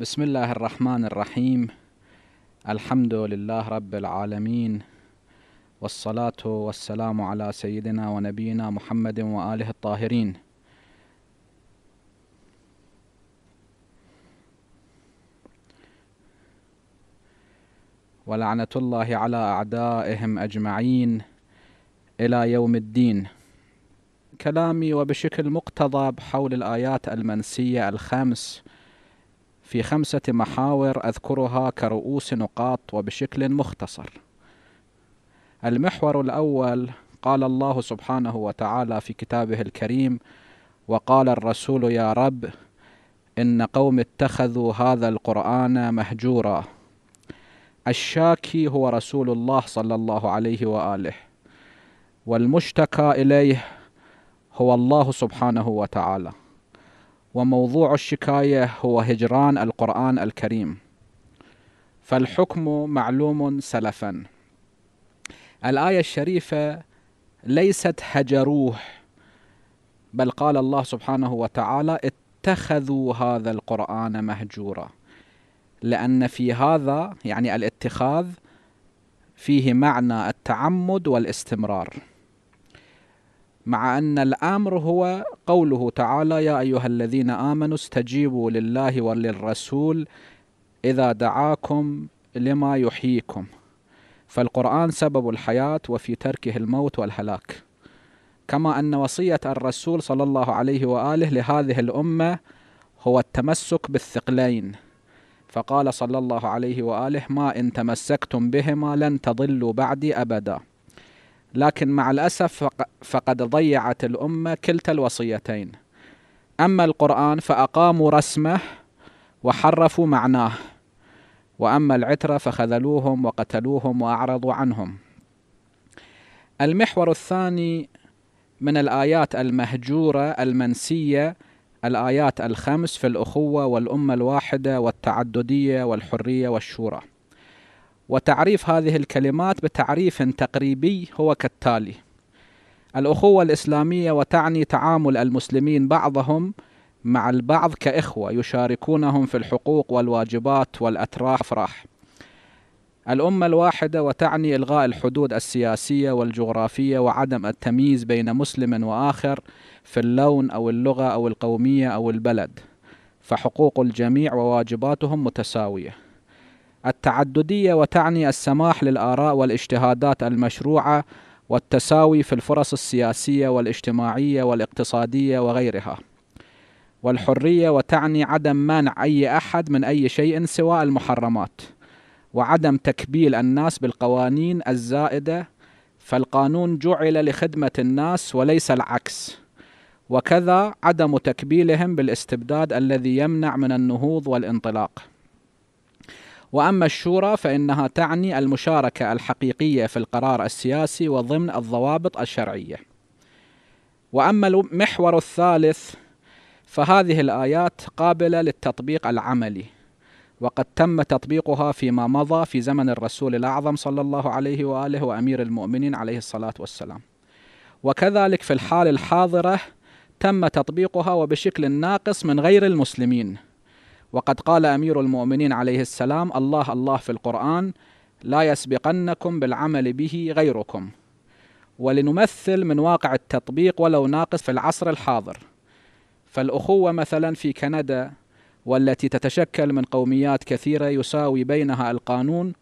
بسم الله الرحمن الرحيم الحمد لله رب العالمين والصلاة والسلام على سيدنا ونبينا محمد وآله الطاهرين ولعنة الله على أعدائهم أجمعين إلى يوم الدين كلامي وبشكل مقتضب حول الآيات المنسية الخمس في خمسة محاور أذكرها كرؤوس نقاط وبشكل مختصر. المحور الأول قال الله سبحانه وتعالى في كتابه الكريم: وقال الرسول يا رب إن قوم اتخذوا هذا القرآن مهجورا. الشاكي هو رسول الله صلى الله عليه وآله، والمشتكى إليه هو الله سبحانه وتعالى. وموضوع الشكاية هو هجران القرآن الكريم فالحكم معلوم سلفا الآية الشريفة ليست هجروه بل قال الله سبحانه وتعالى اتخذوا هذا القرآن مهجورا لأن في هذا يعني الاتخاذ فيه معنى التعمد والاستمرار مع أن الأمر هو قوله تعالى يا أيها الذين آمنوا استجيبوا لله وللرسول إذا دعاكم لما يحييكم فالقرآن سبب الحياة وفي تركه الموت والهلاك كما أن وصية الرسول صلى الله عليه وآله لهذه الأمة هو التمسك بالثقلين فقال صلى الله عليه وآله ما إن تمسكتم بهما لن تضلوا بعدي أبداً لكن مع الأسف فقد ضيعت الأمة كلتا الوصيتين أما القرآن فأقاموا رسمه وحرفوا معناه وأما العترة فخذلوهم وقتلوهم وأعرضوا عنهم المحور الثاني من الآيات المهجورة المنسية الآيات الخمس في الأخوة والأمة الواحدة والتعددية والحرية والشورى وتعريف هذه الكلمات بتعريف تقريبي هو كالتالي الأخوة الإسلامية وتعني تعامل المسلمين بعضهم مع البعض كإخوة يشاركونهم في الحقوق والواجبات والأتراح الأمة الواحدة وتعني إلغاء الحدود السياسية والجغرافية وعدم التمييز بين مسلم وآخر في اللون أو اللغة أو القومية أو البلد فحقوق الجميع وواجباتهم متساوية التعددية وتعني السماح للآراء والاجتهادات المشروعة والتساوي في الفرص السياسية والاجتماعية والاقتصادية وغيرها. والحرية وتعني عدم منع أي أحد من أي شيء سواء المحرمات. وعدم تكبيل الناس بالقوانين الزائدة فالقانون جعل لخدمة الناس وليس العكس. وكذا عدم تكبيلهم بالاستبداد الذي يمنع من النهوض والانطلاق واما الشورى فانها تعني المشاركه الحقيقيه في القرار السياسي وضمن الضوابط الشرعيه. واما المحور الثالث فهذه الايات قابله للتطبيق العملي وقد تم تطبيقها فيما مضى في زمن الرسول الاعظم صلى الله عليه واله وامير المؤمنين عليه الصلاه والسلام. وكذلك في الحال الحاضره تم تطبيقها وبشكل ناقص من غير المسلمين وقد قال امير المؤمنين عليه السلام الله الله في القران لا يسبقنكم بالعمل به غيركم ولنمثل من واقع التطبيق ولو ناقص في العصر الحاضر فالاخوه مثلا في كندا والتي تتشكل من قوميات كثيره يساوي بينها القانون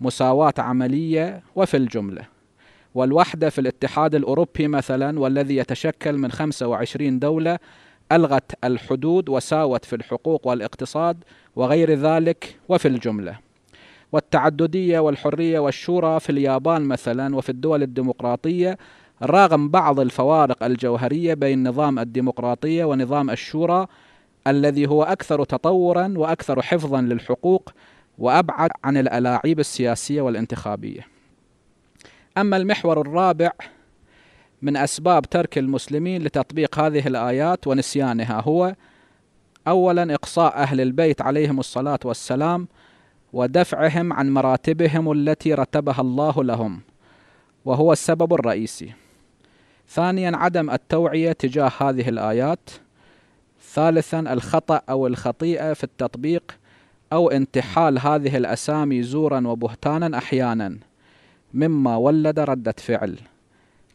مساواه عمليه وفي الجمله والوحده في الاتحاد الاوروبي مثلا والذي يتشكل من 25 دوله ألغت الحدود وساوت في الحقوق والاقتصاد وغير ذلك وفي الجملة والتعددية والحرية والشورى في اليابان مثلا وفي الدول الديمقراطية رغم بعض الفوارق الجوهرية بين نظام الديمقراطية ونظام الشورى الذي هو أكثر تطورا وأكثر حفظا للحقوق وأبعد عن الألاعيب السياسية والانتخابية أما المحور الرابع من أسباب ترك المسلمين لتطبيق هذه الآيات ونسيانها هو أولا إقصاء أهل البيت عليهم الصلاة والسلام ودفعهم عن مراتبهم التي رتبها الله لهم وهو السبب الرئيسي ثانيا عدم التوعية تجاه هذه الآيات ثالثا الخطأ أو الخطيئة في التطبيق أو انتحال هذه الأسامي زورا وبهتانا أحيانا مما ولد ردة فعل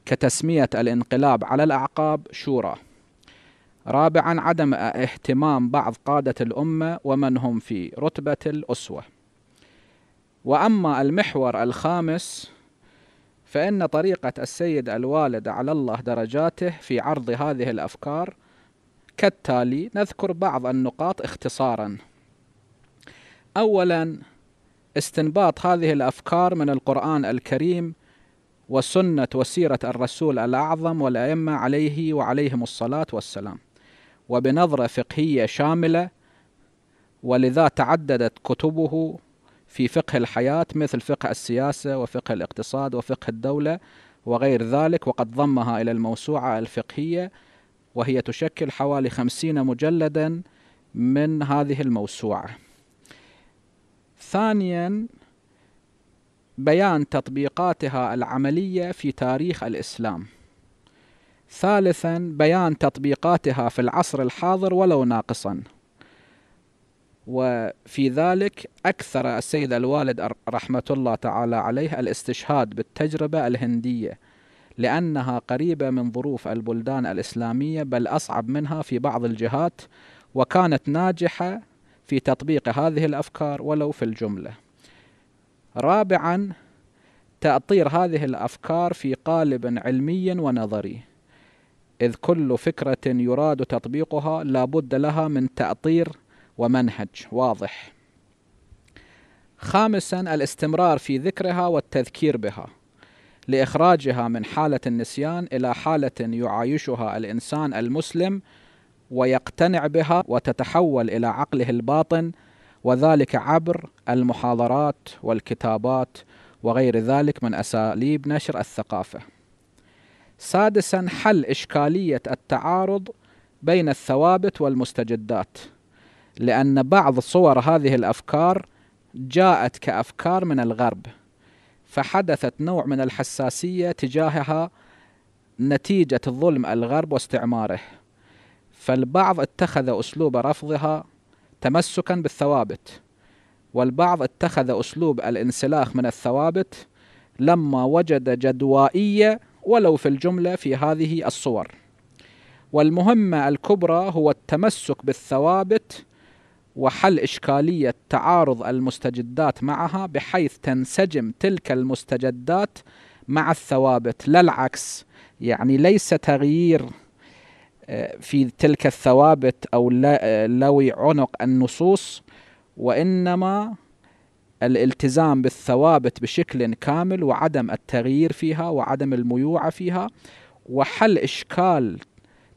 كتسمية الانقلاب على الأعقاب شورى رابعا عدم اهتمام بعض قادة الأمة ومن هم في رتبة الأسوة وأما المحور الخامس فإن طريقة السيد الوالد على الله درجاته في عرض هذه الأفكار كالتالي نذكر بعض النقاط اختصارا أولا استنباط هذه الأفكار من القرآن الكريم وسنة وسيرة الرسول الأعظم والأئمة عليه وعليهم الصلاة والسلام وبنظرة فقهية شاملة ولذا تعددت كتبه في فقه الحياة مثل فقه السياسة وفقه الاقتصاد وفقه الدولة وغير ذلك وقد ضمها إلى الموسوعة الفقهية وهي تشكل حوالي خمسين مجلدا من هذه الموسوعة ثانيا بيان تطبيقاتها العملية في تاريخ الإسلام ثالثا بيان تطبيقاتها في العصر الحاضر ولو ناقصا وفي ذلك أكثر السيد الوالد رحمة الله تعالى عليه الاستشهاد بالتجربة الهندية لأنها قريبة من ظروف البلدان الإسلامية بل أصعب منها في بعض الجهات وكانت ناجحة في تطبيق هذه الأفكار ولو في الجملة رابعا تأطير هذه الأفكار في قالب علمي ونظري إذ كل فكرة يراد تطبيقها لابد لها من تأطير ومنهج واضح خامسا الاستمرار في ذكرها والتذكير بها لإخراجها من حالة النسيان إلى حالة يعايشها الإنسان المسلم ويقتنع بها وتتحول إلى عقله الباطن وذلك عبر المحاضرات والكتابات وغير ذلك من أساليب نشر الثقافة. سادسا حل إشكالية التعارض بين الثوابت والمستجدات، لأن بعض صور هذه الأفكار جاءت كأفكار من الغرب، فحدثت نوع من الحساسية تجاهها نتيجة ظلم الغرب واستعماره، فالبعض اتخذ أسلوب رفضها تمسكا بالثوابت والبعض اتخذ أسلوب الانسلاخ من الثوابت لما وجد جدوائية ولو في الجملة في هذه الصور والمهمة الكبرى هو التمسك بالثوابت وحل إشكالية تعارض المستجدات معها بحيث تنسجم تلك المستجدات مع الثوابت لا العكس يعني ليس تغيير في تلك الثوابت أو لوي عنق النصوص وإنما الالتزام بالثوابت بشكل كامل وعدم التغيير فيها وعدم الميوعة فيها وحل إشكال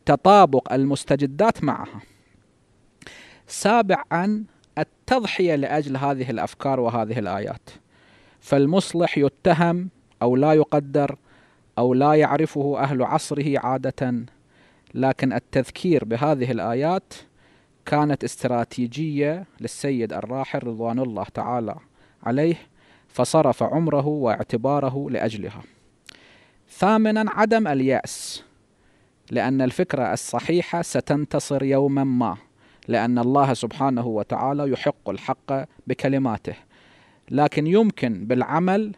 تطابق المستجدات معها سابعا التضحية لأجل هذه الأفكار وهذه الآيات فالمصلح يتهم أو لا يقدر أو لا يعرفه أهل عصره عادة لكن التذكير بهذه الآيات كانت استراتيجية للسيد الراحل رضوان الله تعالى عليه فصرف عمره واعتباره لأجلها. ثامنا عدم اليأس لأن الفكرة الصحيحة ستنتصر يوما ما لأن الله سبحانه وتعالى يحق الحق بكلماته لكن يمكن بالعمل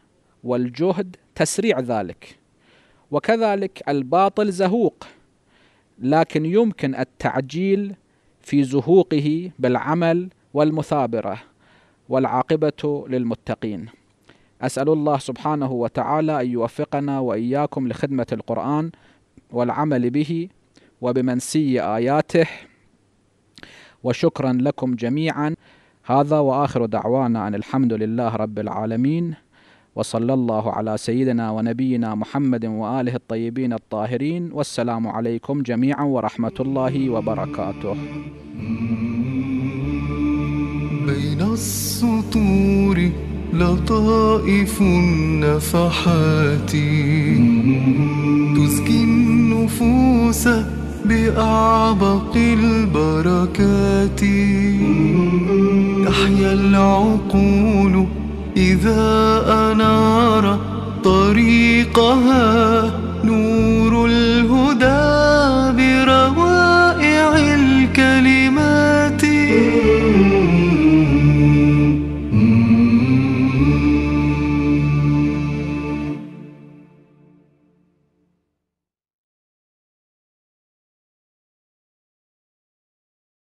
والجهد تسريع ذلك وكذلك الباطل زهوق لكن يمكن التعجيل في زهوقه بالعمل والمثابره والعاقبه للمتقين اسال الله سبحانه وتعالى ان يوفقنا واياكم لخدمه القران والعمل به وبمنسي اياته وشكرا لكم جميعا هذا واخر دعوانا ان الحمد لله رب العالمين وصلى الله على سيدنا ونبينا محمد واله الطيبين الطاهرين والسلام عليكم جميعا ورحمه الله وبركاته بين السطور لطائف النفحات تزكي النفوس بأعبق البركات تحيا العقول إذا أنار طريقها